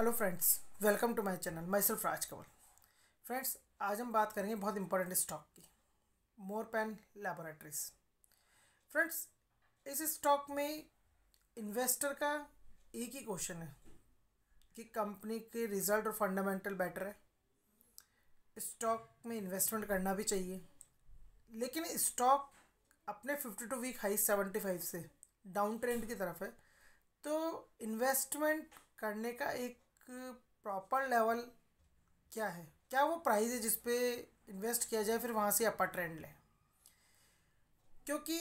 hello friends welcome to my channel myself Raj Kanwal friends आज हम बात करेंगे बहुत इंपॉर्टेंट स्टॉक की मोर पैन लेबोरेटरीज फ्रेंड्स इस स्टॉक में इन्वेस्टर का एक ही क्वेश्चन है कि कंपनी के रिजल्ट और फंडामेंटल बेटर है स्टॉक में इन्वेस्टमेंट करना भी चाहिए लेकिन स्टॉक अपने fifty two week high seventy five से डाउन ट्रेंड की तरफ है तो इन्वेस्टमेंट करने का एक प्रॉपर लेवल क्या है क्या वो प्राइस है जिसपे इन्वेस्ट किया जाए फिर वहाँ से अपर ट्रेंड लें क्योंकि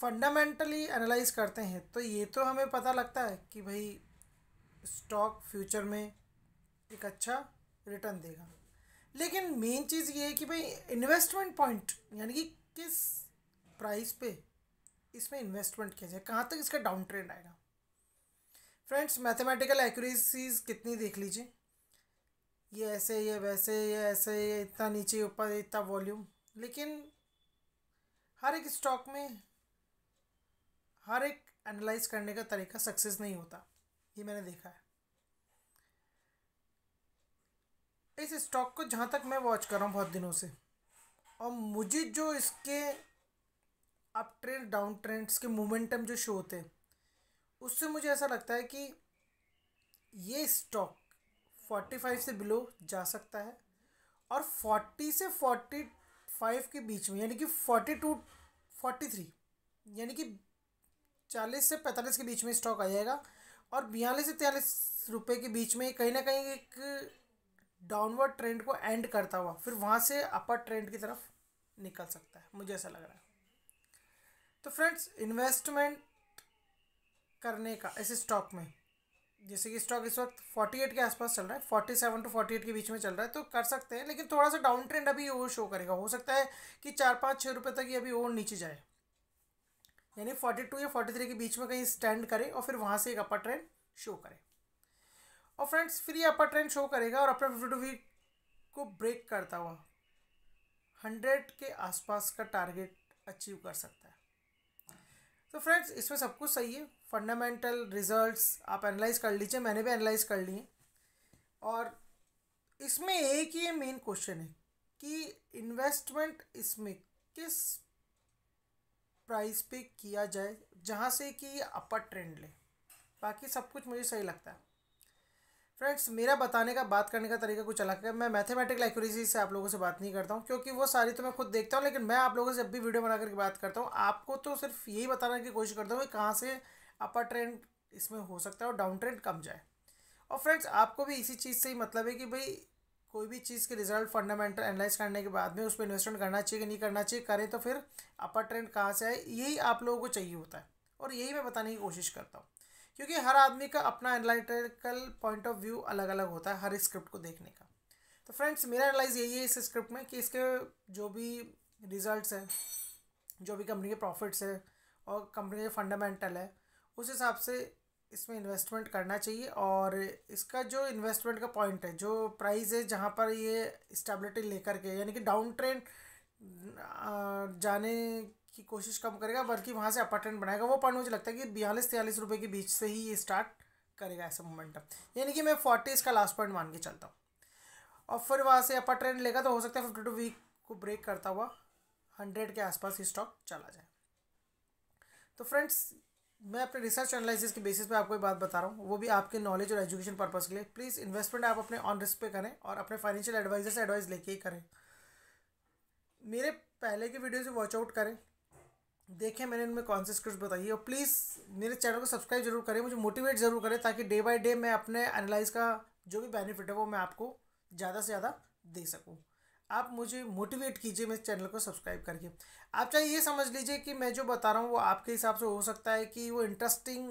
फंडामेंटली एनालाइज करते हैं तो ये तो हमें पता लगता है कि भाई स्टॉक फ्यूचर में एक अच्छा रिटर्न देगा लेकिन मेन चीज़ ये है कि भाई इन्वेस्टमेंट पॉइंट यानी कि किस प्राइस पे इसमें इन्वेस्टमेंट किया जाए कहाँ तक इसका डाउन ट्रेंड आएगा फ्रेंड्स मैथमेटिकल एक्यूरेसीज कितनी देख लीजिए ये ऐसे ये वैसे ये ऐसे ये इतना नीचे ऊपर इतना वॉल्यूम लेकिन हर एक स्टॉक में हर एक एनालाइज करने का तरीका सक्सेस नहीं होता ये मैंने देखा है इस स्टॉक को जहाँ तक मैं वॉच कर रहा हूँ बहुत दिनों से और मुझे जो इसके अप ट्रेंड डाउन ट्रेंड्स के मोमेंटम जो शो होते हैं उससे मुझे ऐसा लगता है कि ये स्टॉक 45 से बिलो जा सकता है और 40 से 45 के बीच में यानी कि 42 थ्री यानी कि 40 से 45 के बीच में स्टॉक आ जाएगा और बयालीस से तेलीस रुपये के बीच में कहीं ना कहीं एक डाउनवर्ड ट्रेंड को एंड करता हुआ फिर वहाँ से अपर ट्रेंड की तरफ निकल सकता है मुझे ऐसा लग रहा है तो फ्रेंड्स इन्वेस्टमेंट करने का इस स्टॉक में जैसे कि स्टॉक इस वक्त फोर्टी एट के आसपास चल रहा है forty seven to forty eight के बीच में चल रहा है तो कर सकते हैं लेकिन थोड़ा सा डाउन ट्रेंड अभी वो शो करेगा हो सकता है कि चार पाँच छः रुपये तक ये अभी और नीचे जाए यानी फोर्टी टू या फोर्टी थ्री के बीच में कहीं स्टैंड करे और फिर वहाँ से एक अपर ट्रेंड शो करे और फ्रेंड्स फिर ये अपर ट्रेंड शो करेगा और अपना फिफ्टी टू वीक को ब्रेक करता हुआ हंड्रेड के आसपास का टारगेट अचीव कर सकता है तो फ्रेंड्स इसमें सब कुछ सही है फंडामेंटल रिजल्ट्स आप एनालाइज कर लीजिए मैंने भी एनालाइज कर लिए और इसमें एक ही मेन क्वेश्चन है कि इन्वेस्टमेंट इसमें किस प्राइस पे किया जाए जहाँ से कि अपर ट्रेंड ले बाकी सब कुछ मुझे सही लगता है फ्रेंड्स मेरा बताने का बात करने का तरीका कुछ अलग है मैं मैथमेटिकल एक्यूरेसी से आप लोगों से बात नहीं करता हूँ क्योंकि वो सारी तो मैं खुद देखता हूँ लेकिन मैं आप लोगों से जब भी वीडियो बना करके बात करता हूँ आपको तो सिर्फ यही बताने की कोशिश करता हूँ कि कहाँ से अपर ट्रेंड इसमें हो सकता है और डाउन ट्रेंड कम जाए और फ्रेंड्स आपको भी इसी चीज़ से ही मतलब है कि भाई कोई भी चीज़ के रिजल्ट फंडामेंटल एनालाइज करने के बाद में उस पर इन्वेस्टमेंट करना चाहिए कि नहीं करना चाहिए करें तो फिर अपर ट्रेंड कहाँ से आए यही आप लोगों को चाहिए होता है और यही मैं बताने की कोशिश करता हूँ क्योंकि हर आदमी का अपना एनालिटिकल पॉइंट ऑफ व्यू अलग अलग होता है हर स्क्रिप्ट को देखने का तो फ्रेंड्स मेरा एनालाइज यही है इस स्क्रिप्ट में कि इसके जो भी रिजल्ट्स हैं जो भी कंपनी के प्रॉफिट्स है और कंपनी के फंडामेंटल है उस हिसाब से इसमें इन्वेस्टमेंट करना चाहिए और इसका जो इन्वेस्टमेंट का पॉइंट है जो प्राइस है जहाँ पर ये स्टेबिलिटी लेकर के यानी कि डाउन ट्रेंड जाने की कोशिश कम करेगा बल्कि वहाँ से अपर ट्रेंड बनाएगा वो पॉइंट मुझे लगता है कि बयालीस तियालीस रुपये के बीच से ही ये स्टार्ट करेगा ऐसा मोमेंटम यानी कि मैं फोर्टी इसका लास्ट पॉइंट मान के चलता हूँ और फिर वहाँ से अपर ट्रेंड लेगा तो हो सकता है फिफ्टी टू वीक को ब्रेक करता हुआ हंड्रेड के आसपास ही स्टॉक चला जाए तो फ्रेंड्स मैं अपने रिसर्च एनालिसिस के बेसिस पे आपको एक बात बता रहा हूँ वो भी आपके नॉलेज और एजुकेशन पर्पज़ के लिए प्लीज़ इन्वेस्टमेंट आप अपने ऑन रिस्क पे करें और अपने फाइनेंशियल एडवाइज़र से एडवाइस लेके ही करें मेरे पहले के वीडियो से वॉच आउट करें देखें मैंने इनमें कौन से स्क्रिप्ट बताई और प्लीज़ मेरे चैनल को सब्सक्राइब जरूर करें मुझे मोटिवेट ज़रूर करें ताकि डे बाय डे मैं अपने एनालाइज का जो भी बेनिफिट है वो मैं आपको ज़्यादा से ज़्यादा दे सकूँ आप मुझे मोटिवेट कीजिए मेरे चैनल को सब्सक्राइब करके आप चाहे ये समझ लीजिए कि मैं जो बता रहा हूँ वो आपके हिसाब से हो सकता है कि वो इंटरेस्टिंग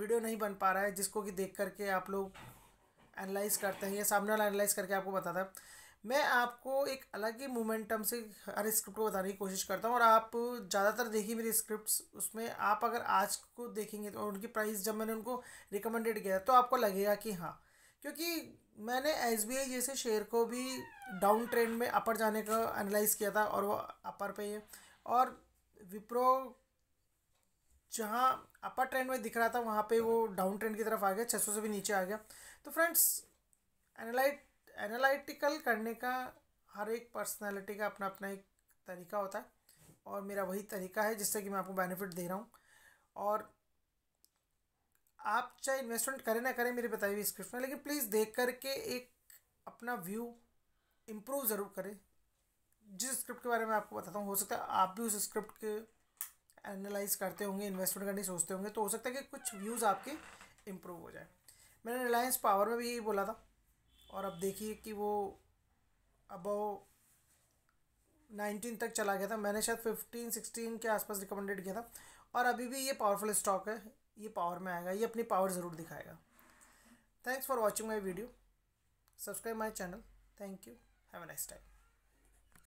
वीडियो नहीं बन पा रहा है जिसको कि देख करके आप लोग एनालाइज करते हैं या सामने वाला एनालाइज करके आपको बताता है मैं आपको एक अलग ही मोमेंटम से हर स्क्रिप्ट को बताने की कोशिश करता हूँ और आप ज़्यादातर देखिए मेरी स्क्रिप्ट्स उसमें आप अगर आज को देखेंगे तो उनकी प्राइस जब मैंने उनको रिकमेंडेड किया तो आपको लगेगा कि हाँ क्योंकि मैंने एस बी आई जैसे शेयर को भी डाउन ट्रेंड में अपर जाने का एनालाइज किया था और वो अपर पे है और विप्रो जहाँ अपर ट्रेंड में दिख रहा था वहाँ पे वो डाउन ट्रेंड की तरफ आ गया छः से भी नीचे आ गया तो फ्रेंड्स एनालाइट एनालिटिकल करने का हर एक पर्सनालिटी का अपना अपना एक तरीका होता है और मेरा वही तरीका है जिससे कि मैं आपको बेनिफिट दे रहा हूँ और आप चाहे इन्वेस्टमेंट करें ना करें मेरे बताई हुई स्क्रिप्ट में लेकिन प्लीज़ देख करके एक अपना व्यू इम्प्रूव ज़रूर करें जिस स्क्रिप्ट के बारे में आपको बताता हूँ हो सकता है आप भी उस स्क्रिप्ट के एनालाइज करते होंगे इन्वेस्टमेंट करने सोचते होंगे तो हो सकता है कि कुछ व्यूज़ आपके इम्प्रूव हो जाए मैंने रिलायंस पावर में भी यही बोला था और अब देखिए कि वो अब वो नाइनटीन तक चला गया था मैंने शायद फिफ्टीन सिक्सटीन के आसपास रिकमेंडेड किया था और अभी भी ये पावरफुल स्टॉक है ये पावर में आएगा ये अपनी पावर ज़रूर दिखाएगा thanks for watching my video subscribe my channel thank you have a nice time